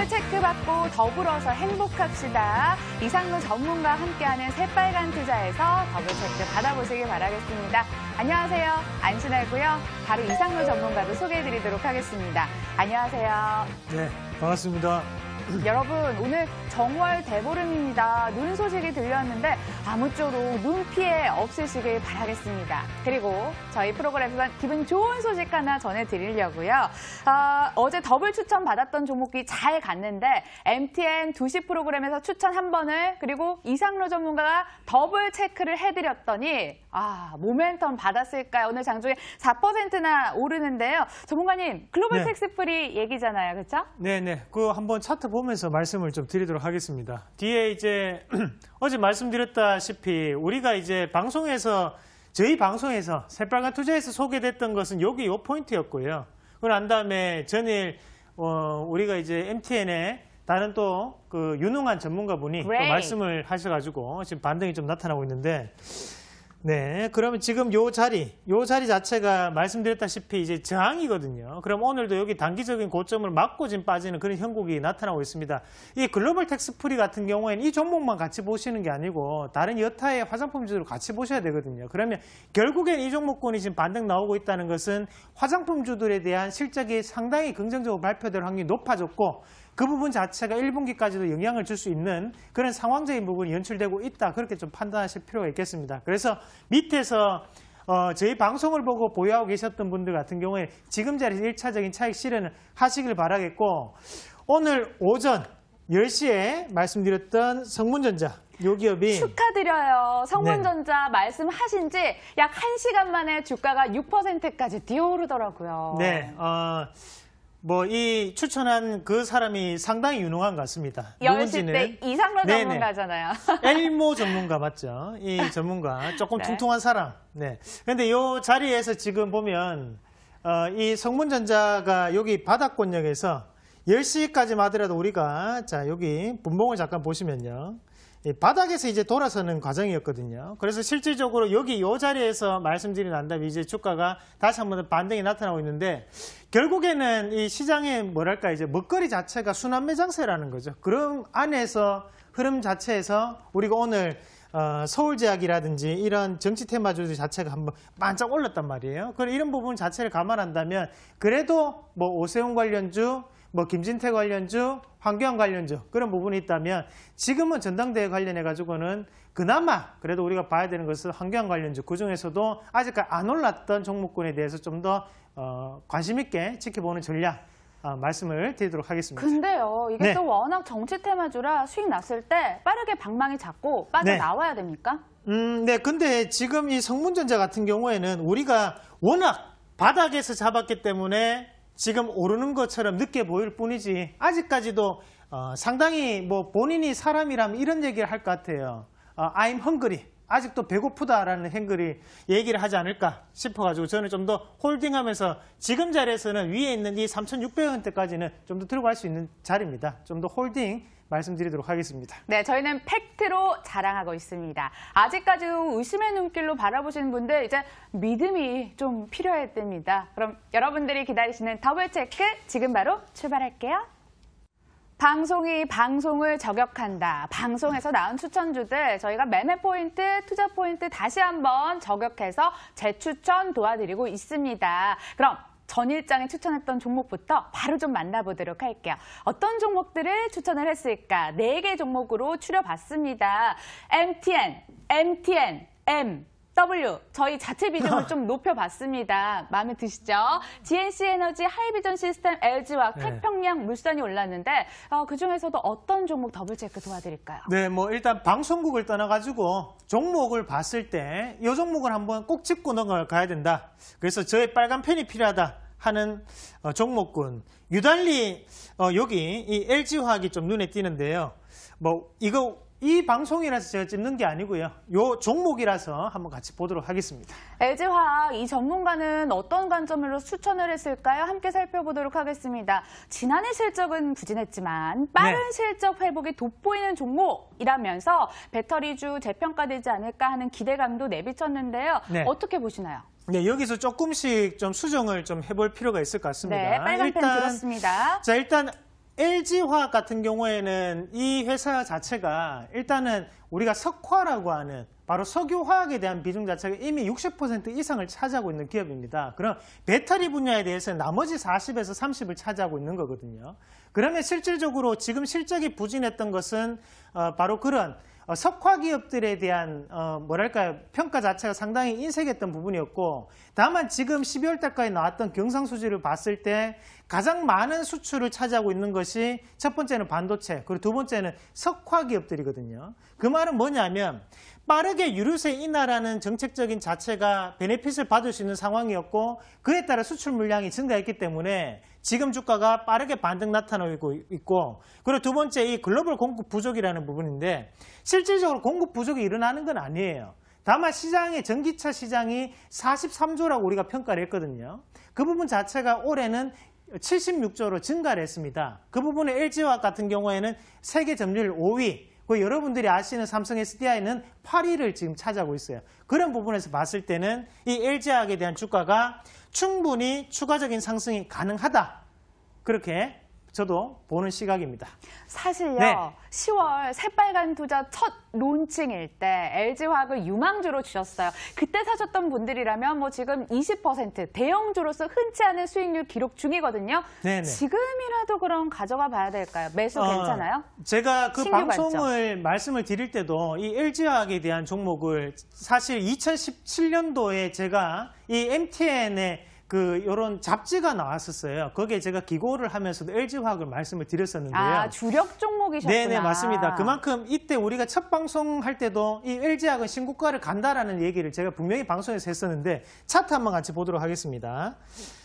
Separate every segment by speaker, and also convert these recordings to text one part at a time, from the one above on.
Speaker 1: 꿀 체크받고 더불어서 행복합시다. 이상근 전문가 와 함께하는 새빨간 투자에서 더블 체크 받아보시길 바라겠습니다. 안녕하세요. 안신하고요. 바로 이상근 전문가도 소개해드리도록 하겠습니다. 안녕하세요.
Speaker 2: 네, 반갑습니다.
Speaker 1: 여러분 오늘 정월 대보름입니다. 눈 소식이 들렸는데 아무쪼록 눈 피해 없으시길 바라겠습니다. 그리고 저희 프로그램에서 기분 좋은 소식 하나 전해드리려고요. 아, 어제 더블 추천 받았던 종목이 잘 갔는데 MTN 2시 프로그램에서 추천 한 번을 그리고 이상로 전문가가 더블 체크를 해드렸더니 아, 모멘텀 받았을까요? 오늘 장중에 4%나 오르는데요. 전문가님, 글로벌 네. 스프리 얘기잖아요. 그렇죠?
Speaker 2: 네, 네. 그 한번 차트 보면서 말씀을 좀 드리도록 하겠습니다. 뒤에 이제 어제 말씀드렸다시피 우리가 이제 방송에서 저희 방송에서 새빨간 투자에서 소개됐던 것은 여기 요 포인트였고요. 그걸 안 다음에 전일 어, 우리가 이제 MTN에 다른 또 그 유능한 전문가분이 또 말씀을 하셔가지고 지금 반등이 좀 나타나고 있는데 네, 그러면 지금 요 자리, 요 자리 자체가 말씀드렸다시피 이제 저항이거든요. 그럼 오늘도 여기 단기적인 고점을 맞고 지금 빠지는 그런 형국이 나타나고 있습니다. 이 글로벌 텍스프리 같은 경우에는 이 종목만 같이 보시는 게 아니고 다른 여타의 화장품 주들 같이 보셔야 되거든요. 그러면 결국엔 이 종목권이 지금 반등 나오고 있다는 것은 화장품 주들에 대한 실적이 상당히 긍정적으로 발표될 확률이 높아졌고 그 부분 자체가 1분기까지도 영향을 줄 수 있는 그런 상황적인 부분이 연출되고 있다. 그렇게 좀 판단하실 필요가 있겠습니다. 그래서 밑에서 어, 저희 방송을 보고 보유하고 계셨던 분들 같은 경우에 지금 자리에서 1차적인 차익 실현을 하시길 바라겠고 오늘 오전 10시에 말씀드렸던 성문전자 요 기업이
Speaker 1: 축하드려요. 성문전자 네. 말씀하신 지약 1시간 만에 주가가 6%까지 뛰어오르더라고요. 네.
Speaker 2: 어, 뭐이 추천한 그 사람이 상당히 유능한 것 같습니다. 영식대 이상로 네네. 전문가잖아요. 엘모 전문가 맞죠? 이 전문가 조금 네. 퉁퉁한 사람. 네. 그런데 이 자리에서 지금 보면 어, 이 성문전자가 여기 바닷권역에서 10시까지만 하더라도 우리가 자 여기 분봉을 잠깐 보시면요. 바닥에서 이제 돌아서는 과정이었거든요. 그래서 실질적으로 여기 이 자리에서 말씀드린 안답이 이제 주가가 다시 한번 반등이 나타나고 있는데 결국에는 이 시장의 뭐랄까 이제 먹거리 자체가 순환 매장세라는 거죠. 그럼 안에서 흐름 자체에서 우리가 오늘 어, 서울제약이라든지 이런 정치 테마주들 자체가 한번 반짝 올랐단 말이에요. 그런 이런 부분 자체를 감안한다면 그래도 뭐 오세훈 관련주 뭐 김진태 관련주, 황교안 관련주 그런 부분이 있다면 지금은 전당대회 관련해 가지고는 그나마 그래도 우리가 봐야 되는 것은 황교안 관련주 그중에서도 아직까지 안 올랐던 종목군에 대해서 좀더 어, 관심 있게 지켜보는 전략 아, 말씀을 드리도록 하겠습니다.
Speaker 1: 근데요, 이게 네. 또 워낙 정치 테마주라 수익 났을 때 빠르게 방망이 잡고 빠져나와야 네. 됩니까?
Speaker 2: 음, 네. 근데 지금 이 성문전자 같은 경우에는 우리가 워낙 바닥에서 잡았기 때문에 지금 오르는 것처럼 늦게 보일 뿐이지 아직까지도 어, 상당히 뭐 본인이 사람이라면 이런 얘기를 할 것 같아요. 어, I'm hungry. 아직도 배고프다라는 행글이 얘기를 하지 않을까 싶어가지고 저는 좀 더 홀딩하면서 지금 자리에서는 위에 있는 이 3,600원대까지는 좀 더 들어갈 수 있는 자리입니다. 좀 더 홀딩 말씀드리도록 하겠습니다.
Speaker 1: 네, 저희는 팩트로 자랑하고 있습니다. 아직까지 도 의심의 눈길로 바라보시는 분들 이제 믿음이 좀 필요할 때입니다. 그럼 여러분들이 기다리시는 더블 체크 지금 바로 출발할게요. 방송이 방송을 저격한다. 방송에서 나온 추천주들 저희가 매매 포인트, 투자 포인트 다시 한번 저격해서 재추천 도와드리고 있습니다. 그럼 전일장에 추천했던 종목부터 바로 좀 만나보도록 할게요. 어떤 종목들을 추천을 했을까? 네 개 종목으로 추려봤습니다. MTN, MTN, M, W 저희 자체 비중을 좀 높여봤습니다. 마음에 드시죠? GNC 에너지 하이비전 시스템 LG와 네. 태평양 물산이 올랐는데 어, 그중에서도 어떤 종목 더블체크 도와드릴까요?
Speaker 2: 네, 뭐 일단 방송국을 떠나가지고 종목을 봤을 때 이 종목을 한번 꼭 짚고 넘어가야 된다. 그래서 저의 빨간 펜이 필요하다. 하는 어, 종목군 유달리 어, 여기 이 LG화학이 좀 눈에 띄는데요. 뭐 이거 이 방송이라서 제가 찝는 게 아니고요. 요 종목이라서 한번 같이 보도록 하겠습니다.
Speaker 1: LG화학 이 전문가는 어떤 관점으로 추천을 했을까요? 함께 살펴보도록 하겠습니다. 지난해 실적은 부진했지만 빠른 네. 실적 회복이 돋보이는 종목이라면서 배터리주 재평가되지 않을까 하는 기대감도 내비쳤는데요. 네. 어떻게 보시나요?
Speaker 2: 네, 여기서 조금씩 좀 수정을 좀 해볼 필요가 있을 것 같습니다. 네, 빨간 펜
Speaker 1: 들었습니다.
Speaker 2: 자, 일단 LG화학 같은 경우에는 이 회사 자체가 일단은 우리가 석화라고 하는 바로 석유화학에 대한 비중 자체가 이미 60% 이상을 차지하고 있는 기업입니다. 그럼 배터리 분야에 대해서 는 나머지 40에서 30을 차지하고 있는 거거든요. 그러면 실질적으로 지금 실적이 부진했던 것은 어, 바로 그런 어, 석화 기업들에 대한 어, 뭐랄까요 평가 자체가 상당히 인색했던 부분이었고 다만 지금 12월 달까지 나왔던 경상 수지를 봤을 때 가장 많은 수출을 차지하고 있는 것이 첫 번째는 반도체 그리고 두 번째는 석화 기업들이거든요. 그 말은 뭐냐면 빠르게 유류세 인하라는 정책적인 자체가 베네핏을 받을 수 있는 상황이었고 그에 따라 수출 물량이 증가했기 때문에 지금 주가가 빠르게 반등 나타나고 있고 그리고 두 번째 이 글로벌 공급 부족이라는 부분인데 실질적으로 공급 부족이 일어나는 건 아니에요. 다만 시장의 전기차 시장이 43조라고 우리가 평가를 했거든요. 그 부분 자체가 올해는 76조로 증가를 했습니다. 그 부분에 LG화학 같은 경우에는 세계 점유율 5위, 그 여러분들이 아시는 삼성 SDI는 8위를 지금 차지하고 있어요. 그런 부분에서 봤을 때는 이 LG화학에 대한 주가가 충분히 추가적인 상승이 가능하다. 그렇게 저도 보는 시각입니다.
Speaker 1: 사실요. 네. 10월 새빨간 투자 첫 론칭일 때 LG화학을 유망주로 주셨어요. 그때 사셨던 분들이라면 뭐 지금 20% 대형주로서 흔치 않은 수익률 기록 중이거든요. 네네. 네. 지금이라도 그럼 가져가 봐야 될까요? 매수 어, 괜찮아요? 어, 제가 그 방송을
Speaker 2: 관점. 말씀을 드릴 때도 이 LG화학에 대한 종목을 사실 2017년도에 제가 이 MTN의 그 요런 잡지가 나왔었어요. 거기에 제가 기고를 하면서도 LG화학을 말씀을 드렸었는데요. 아, 주력
Speaker 1: 종목이셨구나. 네네, 맞습니다. 그만큼
Speaker 2: 이때 우리가 첫 방송할 때도 이 LG화학은 신고가를 간다라는 얘기를 제가 분명히 방송에서 했었는데 차트 한번 같이 보도록 하겠습니다.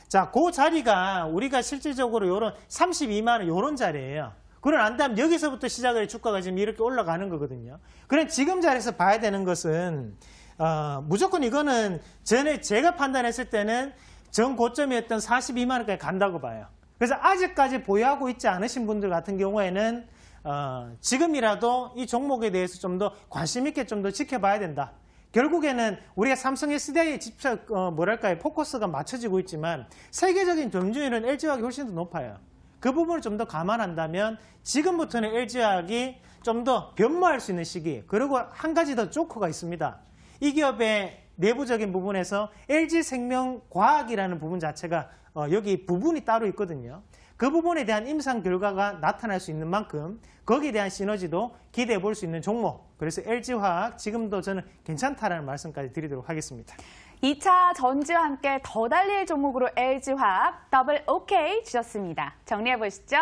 Speaker 2: 자, 그 자리가 우리가 실질적으로 요런 32만 원 요런 자리예요. 그걸 안 다음 여기서부터 시작을 주가가 지금 이렇게 올라가는 거거든요. 그럼 지금 자리에서 봐야 되는 것은 어, 무조건 이거는 전에 제가 판단했을 때는 전 고점이었던 42만 원까지 간다고 봐요. 그래서 아직까지 보유하고 있지 않으신 분들 같은 경우에는 어, 지금이라도 이 종목에 대해서 좀 더 관심 있게 좀 더 지켜봐야 된다. 결국에는 우리가 삼성 SDI의 집착, 어, 뭐랄까요, 포커스가 맞춰지고 있지만 세계적인 점유율은 LG화학이 훨씬 더 높아요. 그 부분을 좀 더 감안한다면 지금부터는 LG화학이 좀 더 변모할 수 있는 시기, 그리고 한 가지 더 조커가 있습니다. 이 기업의 내부적인 부분에서 LG생명과학이라는 부분 자체가 어, 여기 부분이 따로 있거든요. 그 부분에 대한 임상 결과가 나타날 수 있는 만큼 거기에 대한 시너지도 기대해 볼 수 있는 종목 그래서 LG화학 지금도 저는 괜찮다라는 말씀까지 드리도록 하겠습니다.
Speaker 1: 2차 전지와 함께 더 달릴 종목으로 LG화학 더블 OK 주셨습니다. 정리해 보시죠.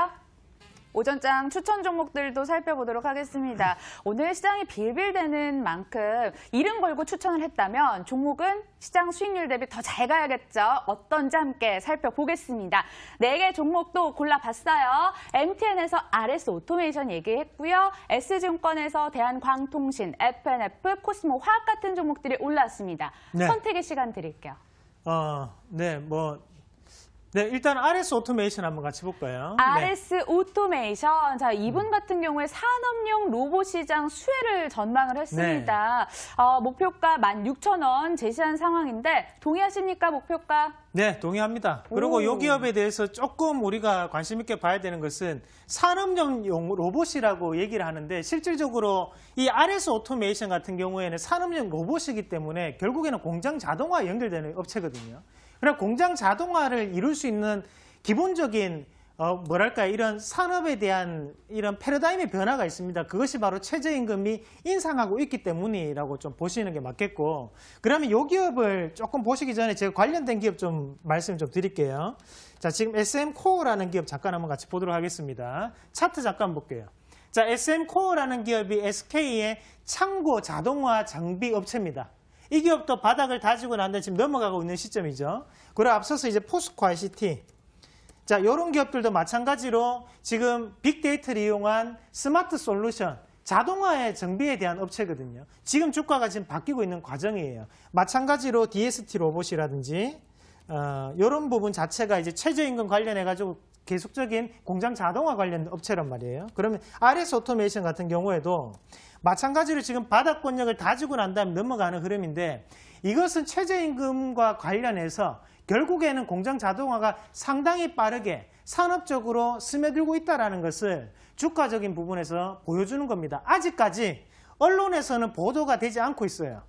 Speaker 1: 오전장 추천 종목들도 살펴보도록 하겠습니다. 오늘 시장이 빌빌대는 만큼 이름 걸고 추천을 했다면 종목은 시장 수익률 대비 더 잘 가야겠죠. 어떤지 함께 살펴보겠습니다. 네 개 종목도 골라봤어요. MTN에서 RS 오토메이션 얘기했고요. S증권에서 대한광통신, FNF, 코스모, 화학 같은 종목들이 올랐습니다. 네. 선택의 시간 드릴게요.
Speaker 2: 어, 네, 뭐 네, 일단 RS 오토메이션 한번 같이 볼까요? RS
Speaker 1: 네. 오토메이션. 자, 이분 같은 경우에 산업용 로봇 시장 수혜를 전망을 했습니다. 네. 어, 목표가 16,000원 제시한 상황인데 동의하십니까? 목표가?
Speaker 2: 네, 동의합니다. 그리고 이 기업에 대해서 조금 우리가 관심 있게 봐야 되는 것은 산업용 로봇이라고 얘기를 하는데 실질적으로 이 RS 오토메이션 같은 경우에는 산업용 로봇이기 때문에 결국에는 공장 자동화 연결되는 업체거든요. 그럼 공장 자동화를 이룰 수 있는 기본적인 어, 뭐랄까 이런 산업에 대한 이런 패러다임의 변화가 있습니다. 그것이 바로 최저임금이 인상하고 있기 때문이라고 좀 보시는 게 맞겠고 그러면 이 기업을 조금 보시기 전에 제가 관련된 기업 좀 말씀 좀 드릴게요. 자 지금 SM코어라는 기업 잠깐 한번 같이 보도록 하겠습니다. 차트 잠깐 볼게요. 자 SM코어라는 기업이 SK의 창고 자동화 장비 업체입니다. 이 기업도 바닥을 다지고 난데 지금 넘어가고 있는 시점이죠. 그리고 앞서서 이제 포스코 ICT. 자, 이런 기업들도 마찬가지로 지금 빅데이터를 이용한 스마트 솔루션, 자동화의 정비에 대한 업체거든요. 지금 주가가 지금 바뀌고 있는 과정이에요. 마찬가지로 DST 로봇이라든지 어, 이런 부분 자체가 이제 최저임금 관련해가지고 계속적인 공장 자동화 관련 업체란 말이에요. 그러면 RS 오토메이션 같은 경우에도 마찬가지로 지금 바닥 권력을다 주고 난 다음에 넘어가는 흐름인데 이것은 최저임금과 관련해서 결국에는 공장 자동화가 상당히 빠르게 산업적으로 스며들고 있다는 것을 주가적인 부분에서 보여주는 겁니다. 아직까지 언론에서는 보도가 되지 않고 있어요.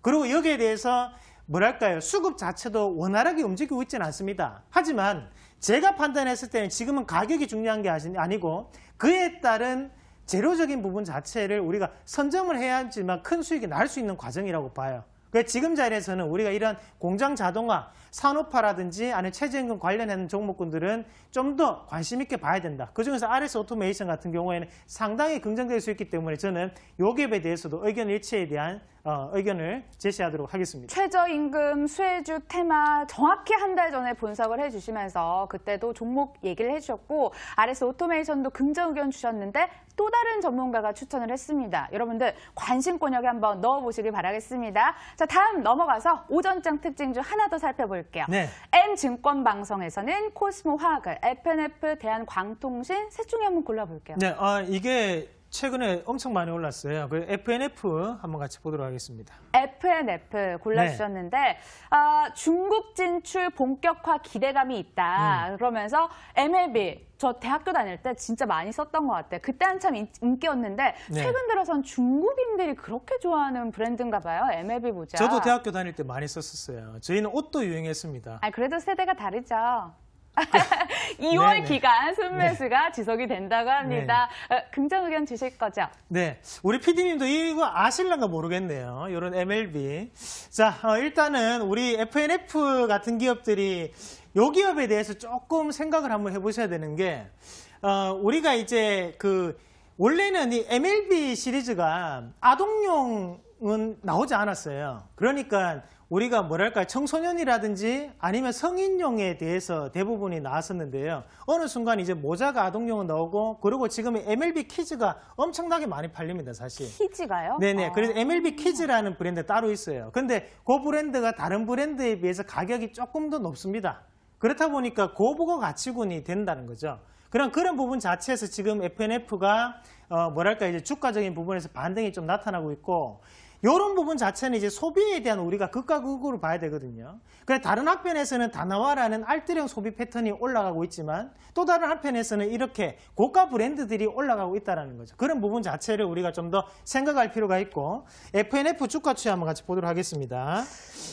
Speaker 2: 그리고 여기에 대해서 뭐랄까요. 수급 자체도 원활하게 움직이고 있지는 않습니다. 하지만 제가 판단했을 때는 지금은 가격이 중요한 게 아니고 그에 따른 재료적인 부분 자체를 우리가 선점을 해야지만 큰 수익이 날 수 있는 과정이라고 봐요. 그래서 지금 자리에서는 우리가 이런 공장 자동화, 산업화라든지 아니면 체제임금 관련된 종목군들은 좀 더 관심 있게 봐야 된다. 그중에서 RS 오토메이션 같은 경우에는 상당히 긍정될 수 있기 때문에 저는 요 갭에 대해서도 의견 일치에 대한 어, 의견을 제시하도록 하겠습니다.
Speaker 1: 최저임금 수혜주 테마 정확히 한 달 전에 분석을 해주시면서 그때도 종목 얘기를 해주셨고 RS 오토메이션도 긍정 의견 주셨는데 또 다른 전문가가 추천을 했습니다. 여러분들 관심 권역에 한번 넣어보시길 바라겠습니다. 자 다음 넘어가서 오전장 특징 중 하나 더 살펴볼게요. 네. M증권방송에서는 코스모화학을, FNF, 대한광통신 세 중에 한번 골라볼게요.
Speaker 2: 네, 아, 이게 최근에 엄청 많이 올랐어요. 그 FNF 한번 같이 보도록 하겠습니다.
Speaker 1: FNF 골라주셨는데 네. 아, 중국 진출 본격화 기대감이 있다. 음. 그러면서 MLB 저 대학교 다닐 때 진짜 많이 썼던 것 같아요. 그때 한참 인- 기였는데 네. 최근 들어선 중국인들이 그렇게 좋아하는 브랜드인가 봐요. MLB 모자. 저도 대학교
Speaker 2: 다닐 때 많이 썼었어요. 저희는 옷도 유행했습니다.
Speaker 1: 아 그래도 세대가 다르죠. 2월
Speaker 2: 네네. 기간 네. 순매수가
Speaker 1: 네. 지속이 된다고 합니다. 네. 어, 긍정 의견 주실 거죠?
Speaker 2: 네. 우리 PD님도 이거 아실랑가 모르겠네요. 이런 MLB. 자, 어, 일단은 우리 FNF 같은 기업들이 요 기업에 대해서 조금 생각을 한번 해보셔야 되는 게 어, 우리가 이제 그 원래는 이 MLB 시리즈가 아동용은 나오지 않았어요. 그러니까 우리가 뭐랄까 청소년이라든지 아니면 성인용에 대해서 대부분이 나왔었는데요. 어느 순간 이제 모자가 아동용은 나오고 그리고 지금 MLB 키즈가 엄청나게 많이 팔립니다, 사실.
Speaker 1: 키즈가요?
Speaker 2: 네네. 아. 그래서 MLB 키즈라는 브랜드 따로 있어요. 근데 그 브랜드가 다른 브랜드에 비해서 가격이 조금 더 높습니다. 그렇다 보니까 고부가 가치군이 된다는 거죠. 그런 그런 부분 자체에서 지금 FNF가 어 뭐랄까 이제 주가적인 부분에서 반등이 좀 나타나고 있고 이런 부분 자체는 이제 소비에 대한 우리가 극과 극으로 봐야 되거든요. 그래 다른 학편에서는 다나와라는 알뜰형 소비 패턴이 올라가고 있지만 또 다른 학편에서는 이렇게 고가 브랜드들이 올라가고 있다는 거죠. 그런 부분 자체를 우리가 좀 더 생각할 필요가 있고 FNF 주가 추이 한번 같이 보도록 하겠습니다.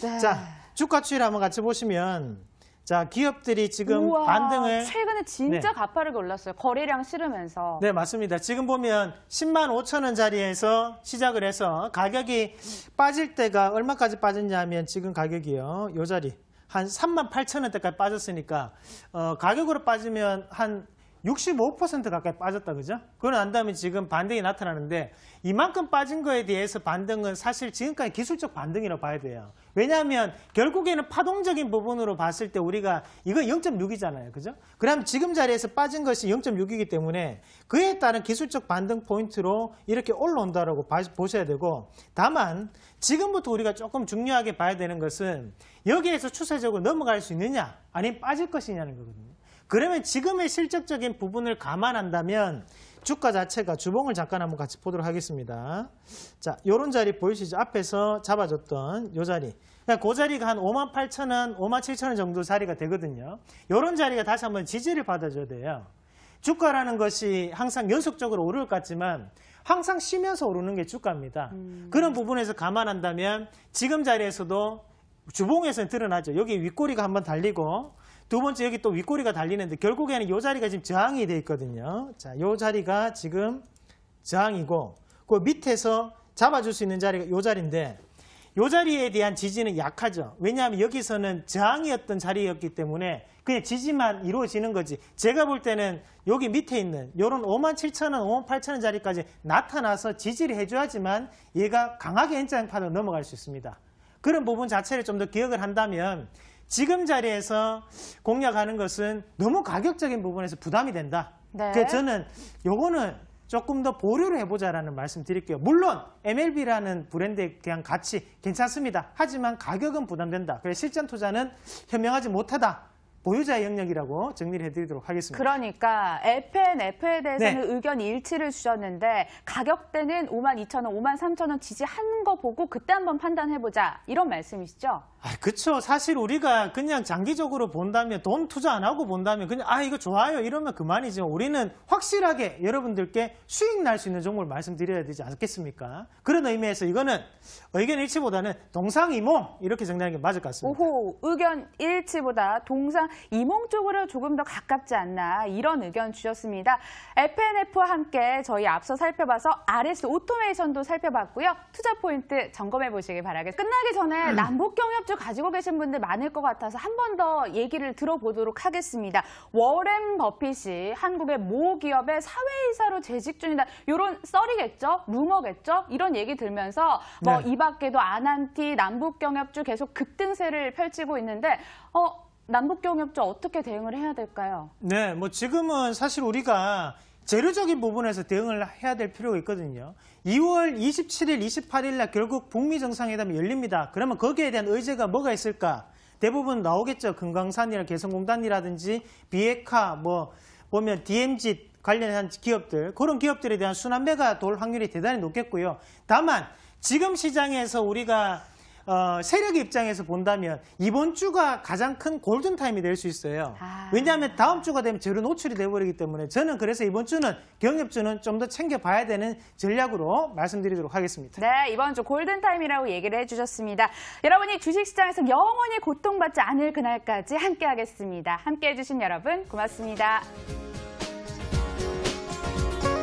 Speaker 2: 네. 자, 주가 추이를 한번 같이 보시면 자, 기업들이 지금 우와, 반등을 최근에
Speaker 1: 진짜 네. 가파르게 올랐어요. 거래량 실으면서. 네,
Speaker 2: 맞습니다. 지금 보면 10만 5천 원 자리에서 시작을 해서 가격이 빠질 때가 얼마까지 빠졌냐면 지금 가격이요. 요 자리 한 3만 8천 원대까지 빠졌으니까 어, 가격으로 빠지면 한65% 가까이 빠졌다 그죠? 그걸 안 다음에 지금 반등이 나타나는데 이만큼 빠진 거에 대해서 반등은 사실 지금까지 기술적 반등이라고 봐야 돼요. 왜냐하면 결국에는 파동적인 부분으로 봤을 때 우리가 이거 0.6이잖아요. 그죠? 그럼 지금 자리에서 빠진 것이 0.6이기 때문에 그에 따른 기술적 반등 포인트로 이렇게 올라온다라고 보셔야 되고 다만 지금부터 우리가 조금 중요하게 봐야 되는 것은 여기에서 추세적으로 넘어갈 수 있느냐 아니면 빠질 것이냐는 거거든요. 그러면 지금의 실적적인 부분을 감안한다면 주가 자체가 주봉을 잠깐 한번 같이 보도록 하겠습니다. 자, 요런 자리 보이시죠? 앞에서 잡아줬던 요 자리. 그러니까 그 자리가 한 5만 8천 원, 5만 7천 원 정도 자리가 되거든요. 요런 자리가 다시 한번 지지를 받아줘야 돼요. 주가라는 것이 항상 연속적으로 오를 것 같지만 항상 쉬면서 오르는 게 주가입니다. 음. 그런 부분에서 감안한다면 지금 자리에서도 주봉에서는 드러나죠. 여기 윗꼬리가 한번 달리고 두 번째 여기 또 윗꼬리가 달리는데 결국에는 이 자리가 지금 저항이 돼 있거든요. 자, 이 자리가 지금 저항이고 그 밑에서 잡아줄 수 있는 자리가 이 자리인데 이 자리에 대한 지지는 약하죠. 왜냐하면 여기서는 저항이었던 자리였기 때문에 그냥 지지만 이루어지는 거지. 제가 볼 때는 여기 밑에 있는 이런 5만 7천 원, 5만 8천 원 자리까지 나타나서 지지를 해줘야지만 얘가 강하게 엔장판으로 넘어갈 수 있습니다. 그런 부분 자체를 좀 더 기억을 한다면 지금 자리에서 공략하는 것은 너무 가격적인 부분에서 부담이 된다. 네. 그래서 저는 요거는 조금 더 보류를 해보자라는 말씀 드릴게요. 물론 MLB라는 브랜드에 대한 가치 괜찮습니다. 하지만 가격은 부담된다. 그래서 실전 투자는 현명하지 못하다. 보유자의 영역이라고 정리를 해드리도록 하겠습니다.
Speaker 1: 그러니까 FNF에 대해서는 네. 의견 일치를 주셨는데 가격대는 5만 2천 원, 5만 3천 원 지지하는 거 보고 그때 한번 판단해보자 이런 말씀이시죠?
Speaker 2: 아, 그쵸. 사실 우리가 그냥 장기적으로 본다면 돈 투자 안 하고 본다면 그냥 아 이거 좋아요 이러면 그만이지만 우리는 확실하게 여러분들께 수익 날 수 있는 종목을 말씀드려야 되지 않겠습니까? 그런 의미에서 이거는 의견 일치보다는 동상이몽 이렇게 정리하는 게 맞을 것 같습니다.
Speaker 1: 오호 의견 일치보다 동상이몽 쪽으로 조금 더 가깝지 않나 이런 의견 주셨습니다. FNF와 함께 저희 앞서 살펴봐서 RS 오토메이션도 살펴봤고요. 투자 포인트 점검해 보시길 바라겠습니다. 끝나기 전에 음. 남북경협 중 관심 가지고 계신 분들 많을 것 같아서 한 번 더 얘기를 들어보도록 하겠습니다. 워렌 버핏이 한국의 모 기업의 사회이사로 재직 중이다. 이런 썰이겠죠? 루머겠죠? 이런 얘기 들면서 뭐 네. 이밖에도 아난티 남북경협주 계속 급등세를 펼치고 있는데 어남북경협주 어떻게 대응을 해야 될까요?
Speaker 2: 네, 뭐 지금은 사실 우리가 재료적인 부분에서 대응을 해야 될 필요가 있거든요. 2월 27일, 28일 날 결국 북미 정상회담이 열립니다. 그러면 거기에 대한 의제가 뭐가 있을까? 대부분 나오겠죠. 금강산이나 개성공단이라든지 비핵화, 뭐 보면 DMZ 관련한 기업들, 그런 기업들에 대한 순환매가 돌 확률이 대단히 높겠고요. 다만 지금 시장에서 우리가 어, 세력 입장에서 본다면 이번 주가 가장 큰 골든타임이 될 수 있어요. 아. 왜냐하면 다음 주가 되면 재료 노출이 돼버리기 때문에 저는 그래서 이번 주는 경협주는 좀 더 챙겨봐야 되는 전략으로 말씀드리도록 하겠습니다.
Speaker 1: 네, 이번 주 골든타임이라고 얘기를 해주셨습니다. 여러분이 주식시장에서 영원히 고통받지 않을 그날까지 함께하겠습니다. 함께해주신 여러분 고맙습니다.